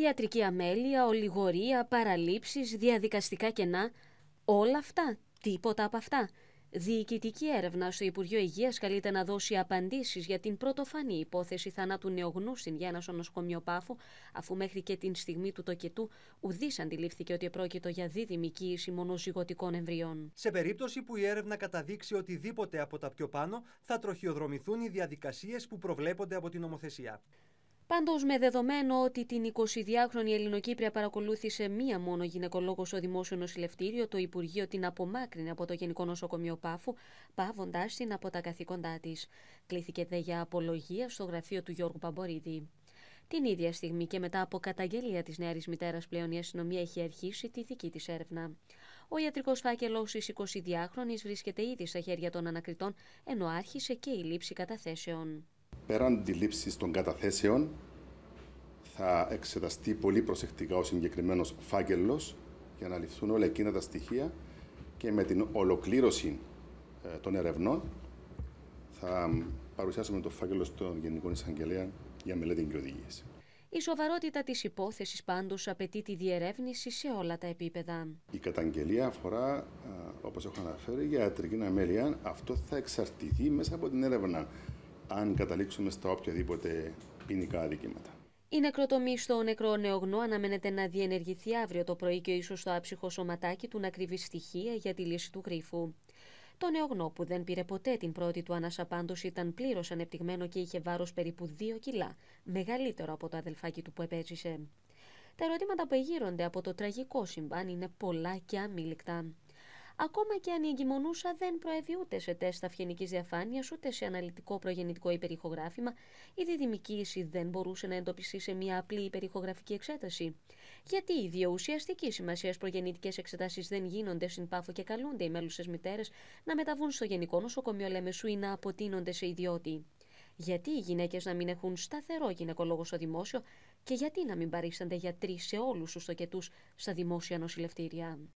ιατρική αμέλεια, ολιγορία, παραλήψεις, διαδικαστικά κενά, όλα αυτά, τίποτα από αυτά. Διοικητική έρευνα στο Υπουργείο Υγείας καλείται να δώσει απαντήσεις για την πρωτοφανή υπόθεση θανάτου νεογνού στην Γιάννα στο νοσοκομείο αφού μέχρι και την στιγμή του τοκετού ουδής αντιλήφθηκε ότι επρόκειτο για δίδυμη κοίηση μονοζυγωτικών εμβριών. Σε περίπτωση που η έρευνα καταδείξει οτιδήποτε από τα πιο πάνω, θα τροχιοδρομηθούν οι διαδικασίες που προβλέπονται από την νομοθεσία. Πάντως, με δεδομένο ότι την 22χρονη Ελληνοκύπρια παρακολούθησε μία μόνο γυναικολόγος στο Δημόσιο Νοσηλευτήριο, το Υπουργείο την απομάκρυνε από το Γενικό Νοσοκομείο Πάφου, πάβοντά την από τα καθήκοντά της. Κλήθηκε δε για απολογία στο γραφείο του Γιώργου Παμπορίδη. Την ίδια στιγμή και μετά από καταγγελία της νεαρής μητέρας, πλέον η αστυνομία έχει αρχίσει τη δική της έρευνα. Ο ιατρικός φάκελος της 22χρονη βρίσκεται ήδη στα χέρια των ανακριτών, ενώ άρχισε και η λήψη καταθέσεων. Πέραν τη λήψη των καταθέσεων, θα εξεταστεί πολύ προσεκτικά ο συγκεκριμένος φάκελος για να ληφθούν όλα εκείνα τα στοιχεία και με την ολοκλήρωση ε, των ερευνών θα παρουσιάσουμε το φάκελο στον Γενικό Εισαγγελέα για μελέτη και οδηγίες. Η σοβαρότητα της υπόθεσης πάντως απαιτεί τη διερεύνηση σε όλα τα επίπεδα. Η καταγγελία αφορά, ε, όπως έχω αναφέρει, για ιατρική αμέλεια. Αυτό θα εξαρτηθεί μέσα από την έρευνα αν καταλήξουμε στα οποιαδήποτε ποινικά αδικήματα. Η νεκροτομή στο νεκρό νεογνώ αναμένεται να διενεργηθεί αύριο το πρωί και ίσως το άψυχο σωματάκι του να κρύβει στοιχεία για τη λύση του κρύφου. Το νεογνώ που δεν πήρε ποτέ την πρώτη του ανάσα ήταν πλήρως ανεπτυγμένο και είχε βάρος περίπου 2 κιλά, μεγαλύτερο από το αδελφάκι του που επέζησε. Τα ερωτήματα που εγείρονται από το τραγικό συμβάν είναι πολλά και αμήλικτα ακόμα και αν η εγκυμονούσα δεν προέβη ούτε σε τεστ αυγενικής διαφάνειας ούτε σε αναλυτικό προγεννητικό υπερηχογράφημα, η διδημικήση δεν μπορούσε να εντοπιστεί σε μια απλή υπερηχογραφική εξέταση. Γιατί οι δύο ουσιαστική σημασία προγεννητικές εξετάσεις δεν γίνονται στην πάφο και καλούνται οι μέλουσες μητέρες να μεταβούν στο Γενικό Νοσοκομείο Λεμεσού ή να αποτείνονται σε ιδιώτη. Γιατί οι γυναίκες να μην έχουν σταθερό γυναικολόγο στο δημόσιο και γιατί να μην παρίστανται γιατροί σε όλους τους τοκετούς στα δημόσια νοσηλευτήρια.